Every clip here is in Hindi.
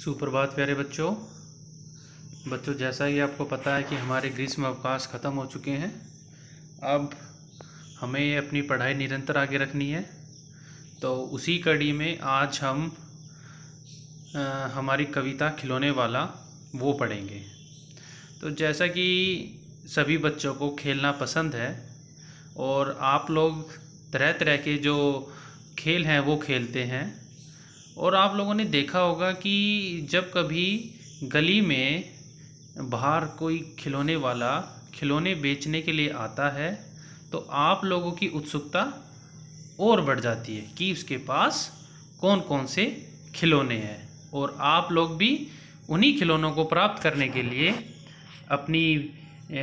सुप्रभात प्यारे बच्चों बच्चों जैसा ही आपको पता है कि हमारे ग्रीष्म अवकाश ख़त्म हो चुके हैं अब हमें अपनी पढ़ाई निरंतर आगे रखनी है तो उसी कड़ी में आज हम आ, हमारी कविता खिलौने वाला वो पढ़ेंगे तो जैसा कि सभी बच्चों को खेलना पसंद है और आप लोग तरह तरह के जो खेल हैं वो खेलते हैं और आप लोगों ने देखा होगा कि जब कभी गली में बाहर कोई खिलौने वाला खिलौने बेचने के लिए आता है तो आप लोगों की उत्सुकता और बढ़ जाती है कि उसके पास कौन कौन से खिलौने हैं और आप लोग भी उन्हीं खिलौनों को प्राप्त करने के लिए अपनी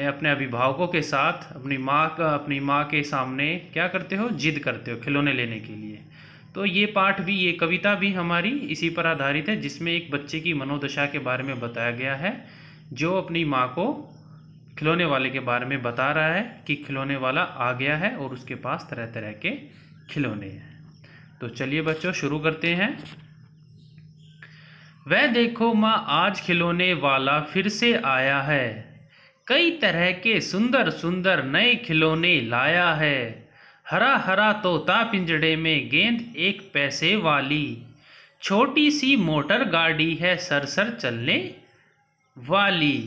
अपने अभिभावकों के साथ अपनी माँ का अपनी माँ के सामने क्या करते हो जिद करते हो खिलौने लेने के लिए तो ये पाठ भी ये कविता भी हमारी इसी पर आधारित है जिसमें एक बच्चे की मनोदशा के बारे में बताया गया है जो अपनी माँ को खिलौने वाले के बारे में बता रहा है कि खिलौने वाला आ गया है और उसके पास तरह तरह के खिलौने हैं तो चलिए बच्चों शुरू करते हैं वह देखो माँ आज खिलौने वाला फिर से आया है कई तरह के सुंदर सुंदर नए खिलौने लाया है हरा हरा तोता पिंजड़े में गेंद एक पैसे वाली छोटी सी मोटर गाड़ी है सरसर चलने वाली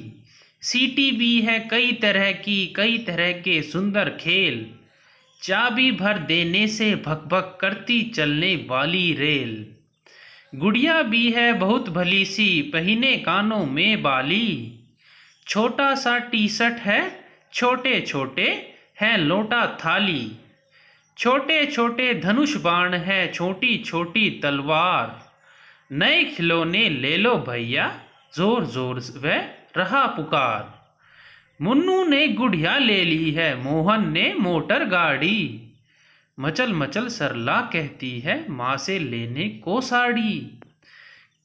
सीटी भी है कई तरह की कई तरह के सुंदर खेल चाबी भर देने से भकभक करती चलने वाली रेल गुड़िया भी है बहुत भली सी पहने कानों में बाली छोटा सा टी शर्ट है छोटे छोटे हैं लोटा थाली छोटे छोटे धनुष बाण है छोटी छोटी तलवार नए खिलौने ले लो भैया जोर जोर वह रहा पुकार मुन्नू ने गुड़िया ले ली है मोहन ने मोटर गाड़ी मचल मचल सरला कहती है माँ से लेने को साड़ी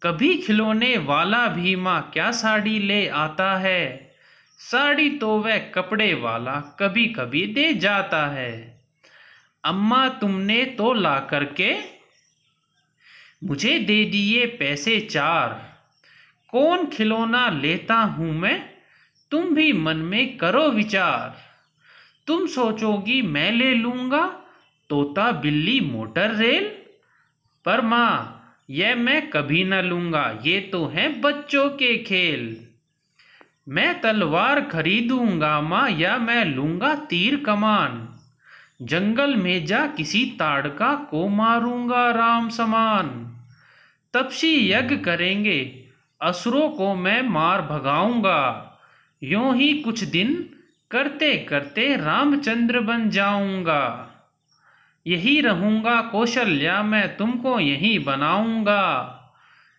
कभी खिलौने वाला भी माँ क्या साड़ी ले आता है साड़ी तो वह कपड़े वाला कभी कभी दे जाता है अम्मा तुमने तो ला करके मुझे दे दिए पैसे चार कौन खिलौना लेता हूँ मैं तुम भी मन में करो विचार तुम सोचोगी मैं ले लूँगा तोता बिल्ली मोटर रेल पर माँ यह मैं कभी न लूँगा ये तो है बच्चों के खेल मैं तलवार खरीदूंगा माँ या मैं लूँगा तीर कमान जंगल में जा किसी ताड़का को मारूंगा राम समान तपसी यज्ञ करेंगे असुरों को मैं मार भगाऊंगा यों ही कुछ दिन करते करते रामचंद्र बन जाऊंगा यही रहूंगा कौशल्या मैं तुमको यही बनाऊंगा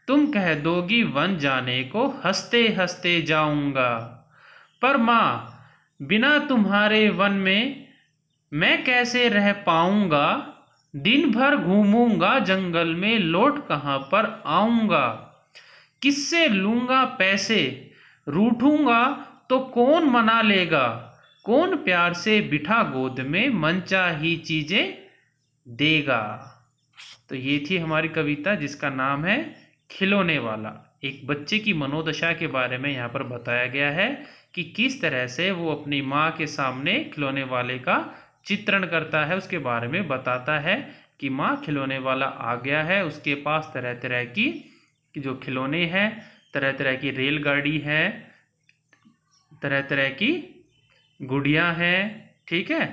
तुम कह दोगी वन जाने को हंसते हंसते जाऊंगा पर माँ बिना तुम्हारे वन में मैं कैसे रह पाऊंगा दिन भर घूमूंगा जंगल में लौट कहाँ पर आऊंगा किससे लूंगा पैसे रूठूंगा तो कौन मना लेगा कौन प्यार से बिठा गोद में मनचाही चीजें देगा तो ये थी हमारी कविता जिसका नाम है खिलौने वाला एक बच्चे की मनोदशा के बारे में यहाँ पर बताया गया है कि किस तरह से वो अपनी माँ के सामने खिलौने वाले का चित्रण करता है उसके बारे में बताता है कि माँ खिलौने वाला आ गया है उसके पास तरह तरह की जो खिलौने हैं तरह तरह की रेलगाड़ी है तरह तरह की गुड़िया है ठीक है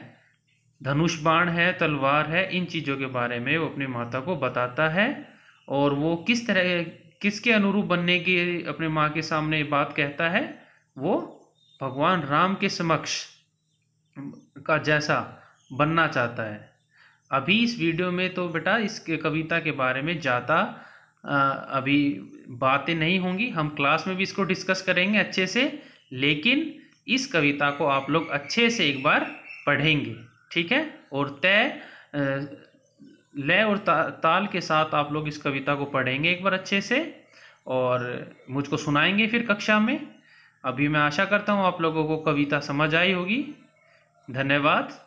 धनुष बाण है तलवार है इन चीज़ों के बारे में वो अपनी माता को बताता है और वो किस तरह किसके अनुरूप बनने की अपने माँ के सामने बात कहता है वो भगवान राम के समक्ष का जैसा बनना चाहता है अभी इस वीडियो में तो बेटा इस कविता के बारे में ज़्यादा अभी बातें नहीं होंगी हम क्लास में भी इसको डिस्कस करेंगे अच्छे से लेकिन इस कविता को आप लोग अच्छे से एक बार पढ़ेंगे ठीक है और तय लय और ता, ताल के साथ आप लोग इस कविता को पढ़ेंगे एक बार अच्छे से और मुझको सुनाएंगे फिर कक्षा में अभी मैं आशा करता हूँ आप लोगों को कविता समझ आई होगी धन्यवाद